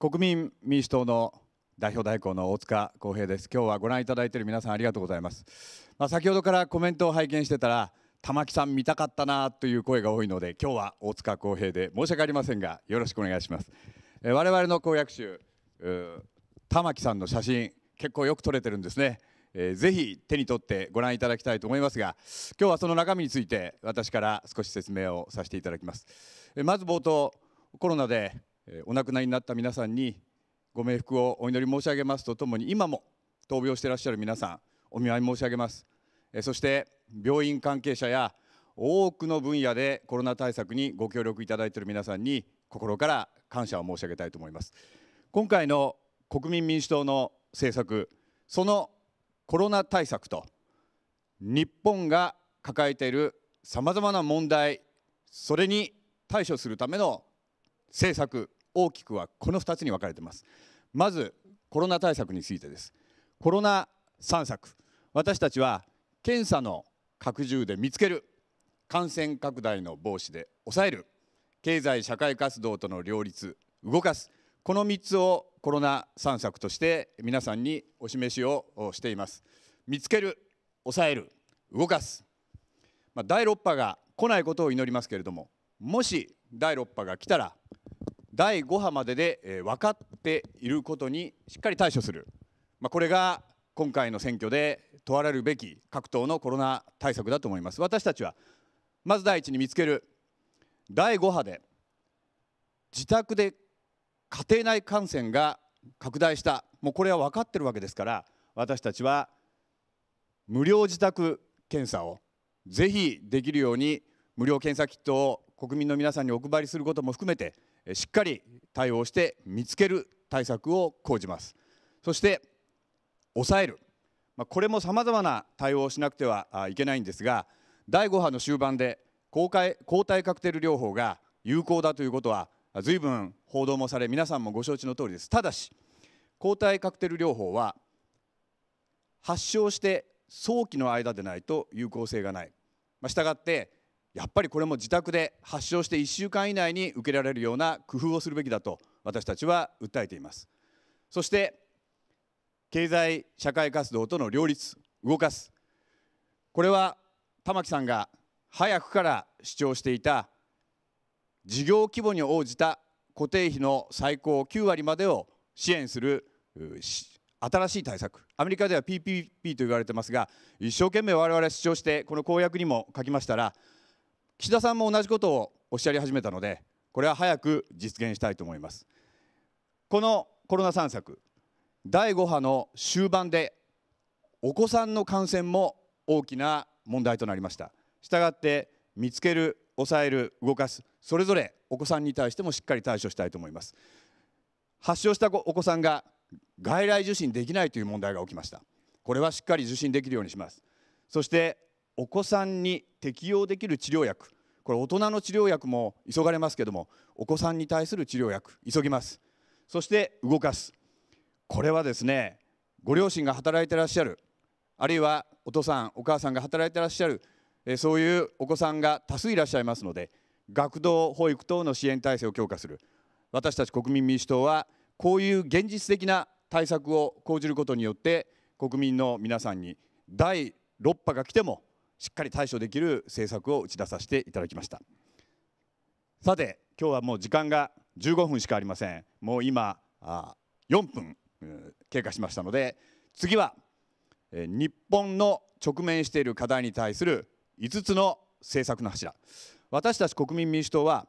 国民民主党の代表代行の大塚康平です。今日はご覧いただいている皆さんありがとうございます。まあ、先ほどからコメントを拝見してたら、玉木さん見たかったなという声が多いので、今日は大塚康平で申し訳ありませんが、よろしくお願いします。え我々の公約集、玉木さんの写真、結構よく撮れてるんですね。えー、ぜひ手に取ってご覧いただきたいと思いますが今日はその中身について私から少し説明をさせていただきます、えまず冒頭コロナでお亡くなりになった皆さんにご冥福をお祈り申し上げますとともに今も闘病していらっしゃる皆さんお見舞い申し上げますそして病院関係者や多くの分野でコロナ対策にご協力いただいている皆さんに心から感謝を申し上げたいと思います今回の国民民主党の政策そのコロナ対策と日本が抱えているさまざまな問題それに対処するための政策大きくはこの2つに分かれてますまずコロナ対策についてですコロナ散策私たちは検査の拡充で見つける感染拡大の防止で抑える経済社会活動との両立動かすこの3つをコロナ散策として皆さんにお示しをしています見つける抑える動かす、まあ、第6波が来ないことを祈りますけれどももし第6波が来たら第5波までで、え分かっていることにしっかり対処する、まあ、これが今回の選挙で問われるべき各党のコロナ対策だと思います私たちはまず第一に見つける第5波で自宅で家庭内感染が拡大したもうこれは分かってるわけですから私たちは無料自宅検査をぜひできるように無料検査キットを国民の皆さんにお配りすることも含めてしっかり対応して見つける対策を講じますそして抑える、まあ、これもさまざまな対応をしなくてはいけないんですが第5波の終盤で抗体カクテル療法が有効だということは随分報道もされ皆さんもご承知の通りですただし抗体カクテル療法は発症して早期の間でないと有効性がない、まあ、したがってやっぱりこれも自宅で発症して1週間以内に受けられるような工夫をするべきだと私たちは訴えていますそして経済社会活動との両立動かすこれは玉木さんが早くから主張していた事業規模に応じた固定費の最高9割までを支援する新しい対策アメリカでは PPP と言われてますが一生懸命我々主張してこの公約にも書きましたら岸田さんも同じことをおっしゃり始めたのでこれは早く実現したいと思いますこのコロナ散策第5波の終盤でお子さんの感染も大きな問題となりましたしたがって見つける抑える動かすそれぞれお子さんに対してもしっかり対処したいと思います発症したお子さんが外来受診できないという問題が起きましたこれはしっかり受診できるようにしますそしてお子さんに適用できる治療薬これ大人の治療薬も急がれますけどもお子さんに対する治療薬急ぎますそして動かすこれはですねご両親が働いてらっしゃるあるいはお父さんお母さんが働いてらっしゃるそういうお子さんが多数いらっしゃいますので学童保育等の支援体制を強化する私たち国民民主党はこういう現実的な対策を講じることによって国民の皆さんに第6波が来てもしっかり対処できる政策を打ち出させていただきましたさて今日はもう時間が15分しかありませんもう今あ4分経過しましたので次は日本の直面している課題に対する5つの政策の柱私たち国民民主党は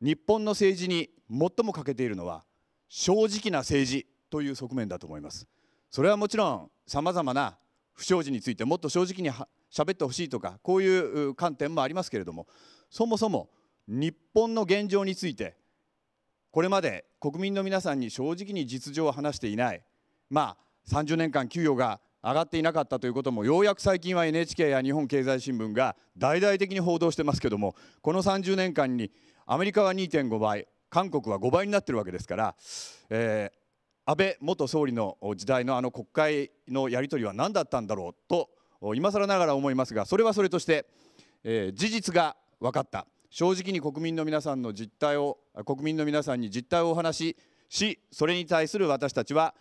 日本の政治に最も欠けているのは正直な政治という側面だと思いますそれはもちろん様々な不祥事についてもっと正直に喋ってほしいとかこういう観点もありますけれどもそもそも日本の現状についてこれまで国民の皆さんに正直に実情を話していないまあ30年間給与が上がっていなかったということもようやく最近は NHK や日本経済新聞が大々的に報道してますけどもこの30年間にアメリカは2.5倍韓国は5倍になってるわけですから、えー、安倍元総理の時代のあの国会のやり取りは何だったんだろうと今更ながら思いますがそれはそれとして、えー、事実が分かった正直に国民の皆さんの実態を国民の皆さんに実態をお話ししそれに対する私たちは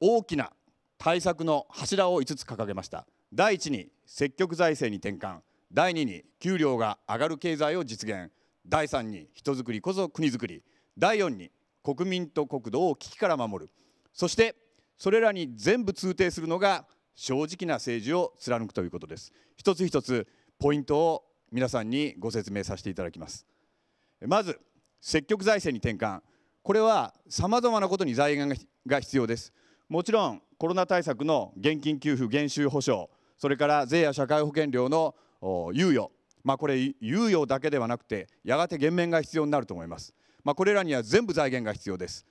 大きな対策の柱を5つ掲げました第1に積極財政に転換第2に給料が上がる経済を実現第3に人づくりこそ国づくり第4に国民と国土を危機から守るそしてそれらに全部通底するのが正直な政治を貫くということです一つ一つポイントを皆さんにご説明させていただきますまず積極財政に転換これは様々なことに財源が必要ですもちろんコロナ対策の現金給付減収保障それから税や社会保険料の猶予まあ、これ猶予だけではなくてやがて減免が必要になると思いますまあ、これらには全部財源が必要です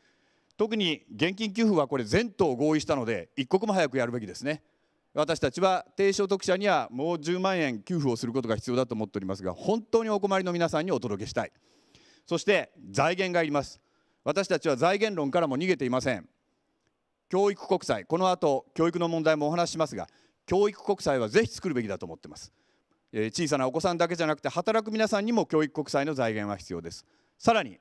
特に現金給付はこれ全党合意したので一刻も早くやるべきですね私たちは低所得者にはもう10万円給付をすることが必要だと思っておりますが本当にお困りの皆さんにお届けしたいそして財源がいります私たちは財源論からも逃げていません教育国債この後教育の問題もお話ししますが教育国債はぜひ作るべきだと思ってます小さなお子さんだけじゃなくて働く皆さんにも教育国債の財源は必要ですさらに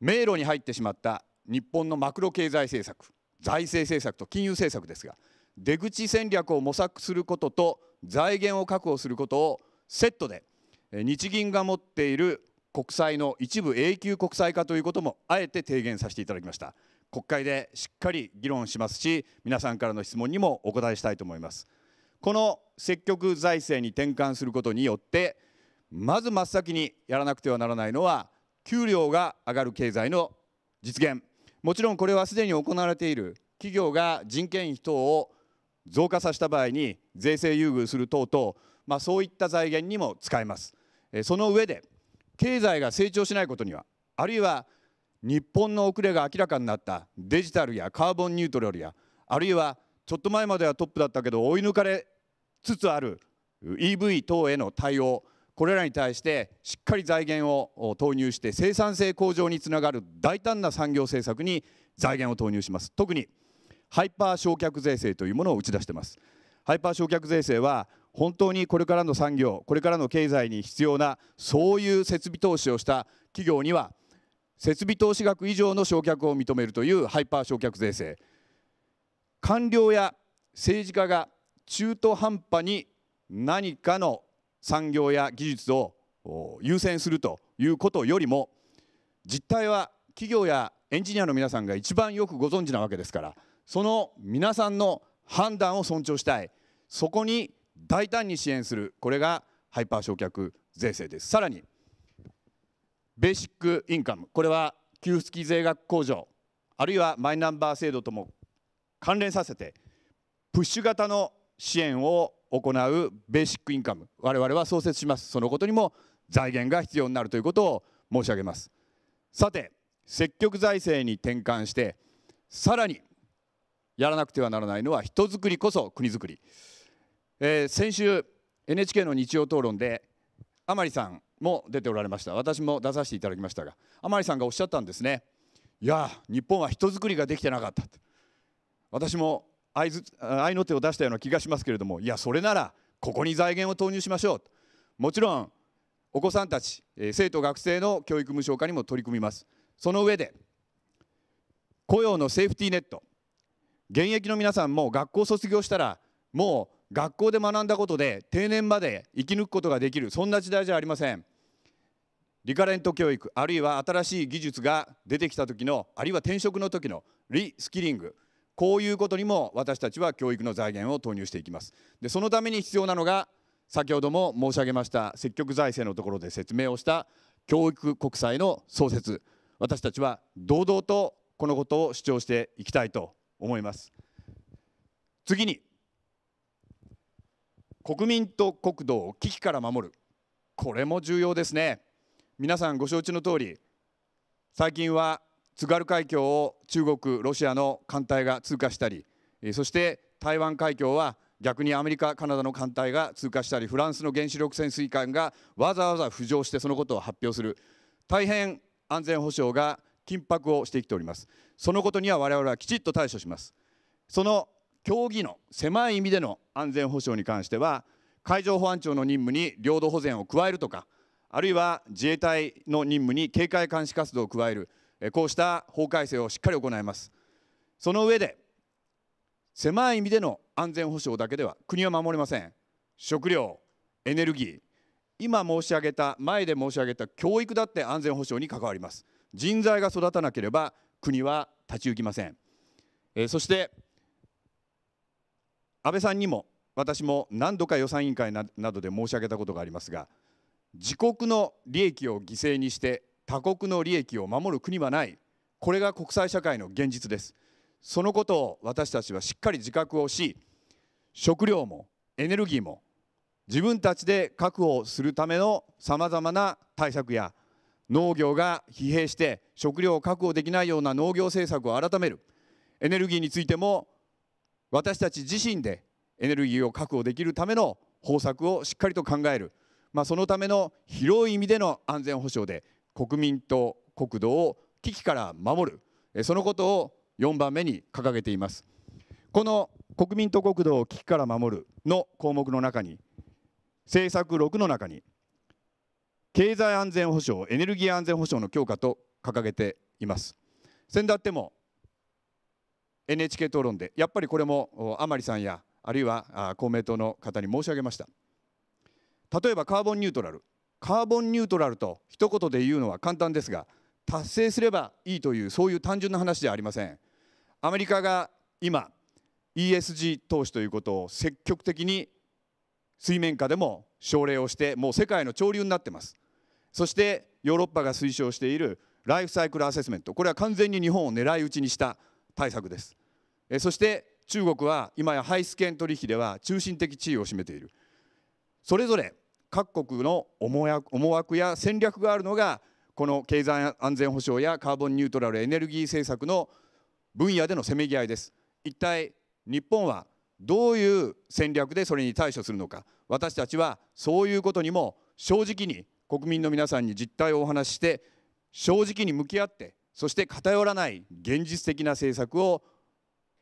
迷路に入ってしまった日本のマクロ経済政策財政政策と金融政策ですが出口戦略を模索することと財源を確保することをセットで日銀が持っている国債の一部永久国債化ということもあえて提言させていただきました国会でしっかり議論しますし皆さんからの質問にもお答えしたいと思いますこの積極財政に転換することによってまず真っ先にやらなくてはならないのは給料が上がる経済の実現もちろんこれはすでに行われている企業が人件費等を増加させた場合に税制優遇する等々、まあ、そういった財源にも使えますその上で経済が成長しないことにはあるいは日本の遅れが明らかになったデジタルやカーボンニュートラルやあるいはちょっと前まではトップだったけど追い抜かれつつある EV 等への対応これらに対してしっかり財源を投入して生産性向上につながる大胆な産業政策に財源を投入します特にハイパー償却税制というものを打ち出してますハイパー償却税制は本当にこれからの産業これからの経済に必要なそういう設備投資をした企業には設備投資額以上の償却を認めるというハイパー償却税制官僚や政治家が中途半端に何かの産業や技術を優先するということよりも実態は企業やエンジニアの皆さんが一番よくご存知なわけですからその皆さんの判断を尊重したいそこに大胆に支援するこれがハイパー償却税制ですさらにベーシックインカムこれは給付付き税額控除あるいはマイナンバー制度とも関連させてプッシュ型の支援を行うベーシックインカム我々は創設しますそのことにも財源が必要になるということを申し上げますさて積極財政に転換してさらにやらなくてはならないのは人づくりこそ国づくり、えー、先週 NHK の日曜討論で甘利さんも出ておられました私も出させていただきましたが甘利さんがおっしゃったんですねいや日本は人づくりができてなかった私も合いの手を出したような気がしますけれどもいやそれならここに財源を投入しましょうもちろんお子さんたち生徒学生の教育無償化にも取り組みますその上で雇用のセーフティーネット現役の皆さんも学校卒業したらもう学校で学んだことで定年まで生き抜くことができるそんな時代じゃありませんリカレント教育あるいは新しい技術が出てきた時のあるいは転職の時のリスキリングこういうことにも私たちは教育の財源を投入していきますでそのために必要なのが先ほども申し上げました積極財政のところで説明をした教育国債の創設私たちは堂々とこのことを主張していきたいと思います次に国民と国土を危機から守るこれも重要ですね皆さんご承知の通り最近は津軽海峡を中国ロシアの艦隊が通過したりそして台湾海峡は逆にアメリカカナダの艦隊が通過したりフランスの原子力潜水艦がわざわざ浮上してそのことを発表する大変安全保障が緊迫をしてきておりますそのことには我々はきちっと対処しますその協議の狭い意味での安全保障に関しては海上保安庁の任務に領土保全を加えるとかあるいは自衛隊の任務に警戒監視活動を加えるこうした法改正をしっかり行いますその上で狭い意味での安全保障だけでは国は守れません食料エネルギー今申し上げた前で申し上げた教育だって安全保障に関わります人材が育たなければ国は立ち行きません、えー、そして安倍さんにも私も何度か予算委員会などで申し上げたことがありますが自国の利益を犠牲にして他国の利益を守る国はないこれが国際社会の現実ですそのことを私たちはしっかり自覚をし食料もエネルギーも自分たちで確保するためのさまざまな対策や農業が疲弊して食料を確保できないような農業政策を改めるエネルギーについても私たち自身でエネルギーを確保できるための方策をしっかりと考える、まあ、そのための広い意味での安全保障で国民と国土を危機から守るそのことを4番目に掲げていますこの国民と国土を危機から守るの項目の中に政策6の中に経済安全保障エネルギー安全保障の強化と掲げています先だっても NHK 討論でやっぱりこれも甘利さんやあるいは公明党の方に申し上げました例えばカーボンニュートラルカーボンニュートラルと一言で言うのは簡単ですが達成すればいいというそういう単純な話ではありませんアメリカが今 ESG 投資ということを積極的に水面下でも奨励をしてもう世界の潮流になってますそしてヨーロッパが推奨しているライフサイクルアセスメントこれは完全に日本を狙い撃ちにした対策ですそして中国は今や排出権取引では中心的地位を占めているそれぞれ各国の思惑や戦略があるのがこの経済安全保障やカーボンニュートラルエネルギー政策の分野でのせめぎ合いです。一体日本はどういう戦略でそれに対処するのか私たちはそういうことにも正直に国民の皆さんに実態をお話しして正直に向き合ってそして偏らない現実的な政策を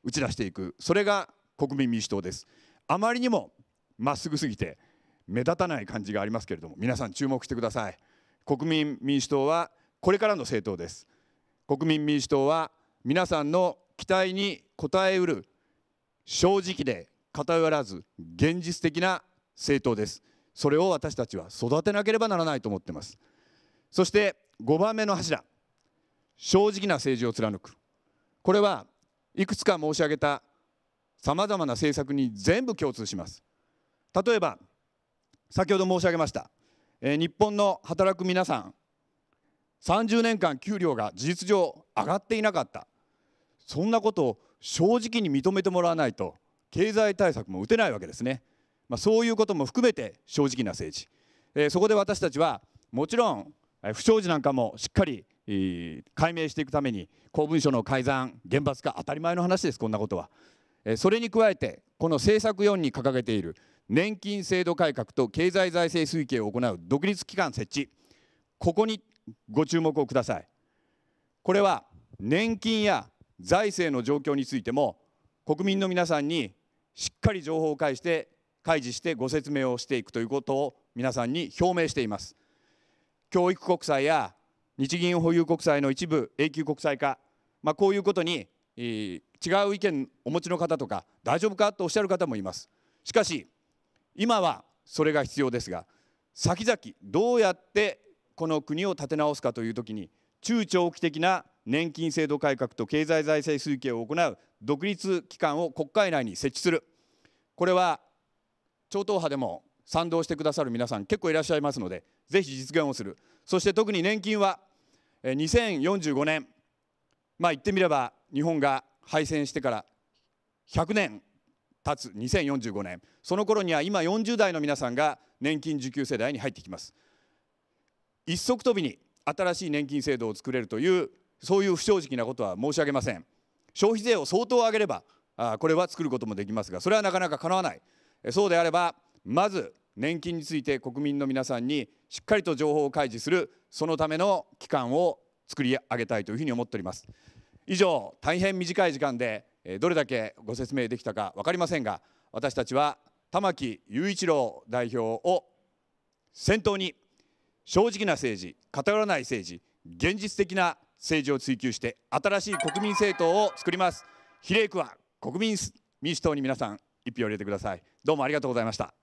打ち出していくそれが国民民主党ですあまりにもまっすぐすぎて目立たない感じがありますけれども皆さん注目してください国民民主党はこれからの政党です国民民主党は皆さんの期待に応えうる正直で偏らず現実的な政党ですそれを私たちは育てなければならないと思ってますそして5番目の柱正直な政治を貫くこれはいくつか申し上げたさまざまな政策に全部共通します例えば先ほど申し上げました、えー、日本の働く皆さん30年間給料が事実上上がっていなかったそんなことを正直に認めてもらわないと経済対策も打てないわけですね、まあ、そういうことも含めて正直な政治、えー、そこで私たちはもちろん不祥事なんかもしっかり解明していくために公文書の改ざん厳罰化当たり前の話ですこんなことはそれに加えてこの政策4に掲げている年金制度改革と経済財政推計を行う独立機関設置ここにご注目をくださいこれは年金や財政の状況についても国民の皆さんにしっかり情報を介して開示してご説明をしていくということを皆さんに表明しています教育国債や日銀保有国債の一部永久国債化、まあ、こういうことに違う意見をお持ちの方とか大丈夫かとおっしゃる方もいますしかし今はそれが必要ですが先々どうやってこの国を立て直すかというときに中長期的な年金制度改革と経済財政推計を行う独立機関を国会内に設置するこれは超党派でも賛同してくださる皆さん結構いらっしゃいますのでぜひ実現をするそして特に年金は2045年まあ言ってみれば日本が敗戦してから100年経つ2045年その頃には今40代の皆さんが年金受給世代に入ってきます一足飛びに新しい年金制度を作れるというそういう不正直なことは申し上げません消費税を相当上げればこれは作ることもできますがそれはなかなか叶わないそうであればまず年金について国民の皆さんにしっかりと情報を開示するそのための機関を作り上げたいというふうに思っております以上大変短い時間でどれだけご説明できたか分かりませんが私たちは玉木雄一郎代表を先頭に正直な政治偏らない政治現実的な政治を追求して新しい国民政党を作ります比例区は国民民主党に皆さん一票入れてくださいどうもありがとうございました